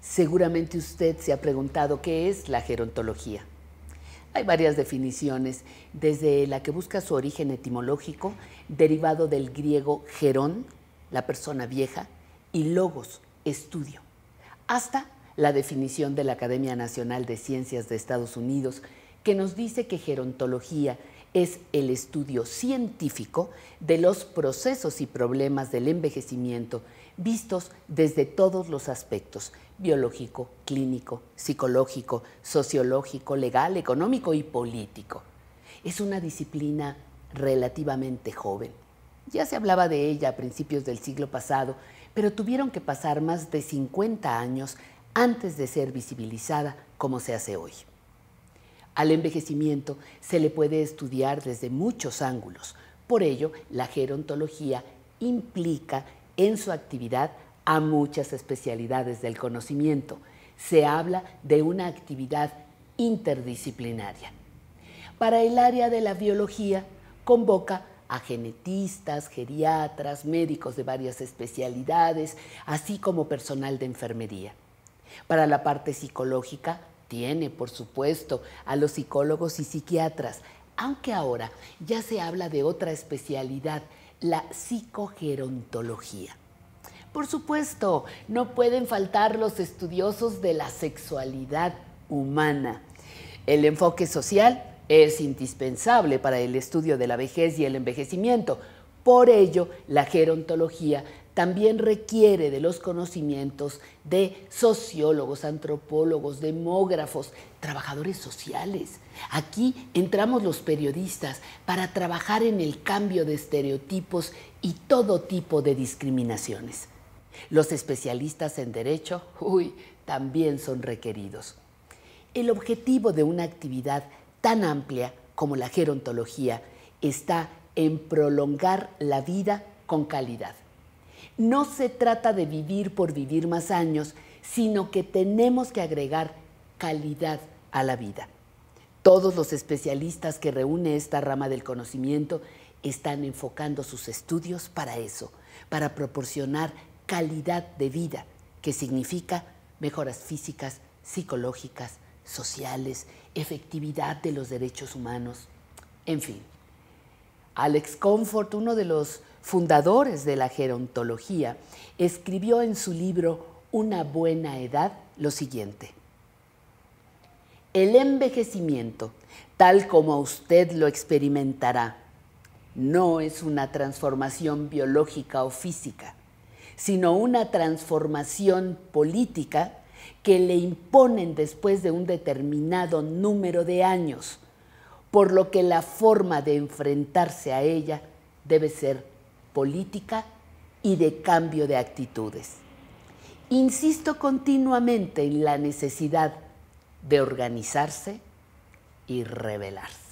Seguramente usted se ha preguntado qué es la gerontología. Hay varias definiciones, desde la que busca su origen etimológico, derivado del griego gerón, la persona vieja, y logos, estudio, hasta la definición de la Academia Nacional de Ciencias de Estados Unidos, que nos dice que gerontología es el estudio científico de los procesos y problemas del envejecimiento vistos desde todos los aspectos, biológico, clínico, psicológico, sociológico, legal, económico y político. Es una disciplina relativamente joven. Ya se hablaba de ella a principios del siglo pasado, pero tuvieron que pasar más de 50 años antes de ser visibilizada como se hace hoy. Al envejecimiento se le puede estudiar desde muchos ángulos. Por ello, la gerontología implica en su actividad a muchas especialidades del conocimiento. Se habla de una actividad interdisciplinaria. Para el área de la biología, convoca a genetistas, geriatras, médicos de varias especialidades, así como personal de enfermería. Para la parte psicológica, tiene, por supuesto, a los psicólogos y psiquiatras, aunque ahora ya se habla de otra especialidad, la psicogerontología. Por supuesto, no pueden faltar los estudiosos de la sexualidad humana. El enfoque social es indispensable para el estudio de la vejez y el envejecimiento, por ello, la gerontología también requiere de los conocimientos de sociólogos, antropólogos, demógrafos, trabajadores sociales. Aquí entramos los periodistas para trabajar en el cambio de estereotipos y todo tipo de discriminaciones. Los especialistas en derecho, uy, también son requeridos. El objetivo de una actividad tan amplia como la gerontología está en prolongar la vida con calidad. No se trata de vivir por vivir más años, sino que tenemos que agregar calidad a la vida. Todos los especialistas que reúne esta rama del conocimiento están enfocando sus estudios para eso, para proporcionar calidad de vida, que significa mejoras físicas, psicológicas, sociales, efectividad de los derechos humanos, en fin. Alex Comfort, uno de los fundadores de la gerontología, escribió en su libro Una buena edad lo siguiente. El envejecimiento, tal como usted lo experimentará, no es una transformación biológica o física, sino una transformación política que le imponen después de un determinado número de años por lo que la forma de enfrentarse a ella debe ser política y de cambio de actitudes. Insisto continuamente en la necesidad de organizarse y rebelarse.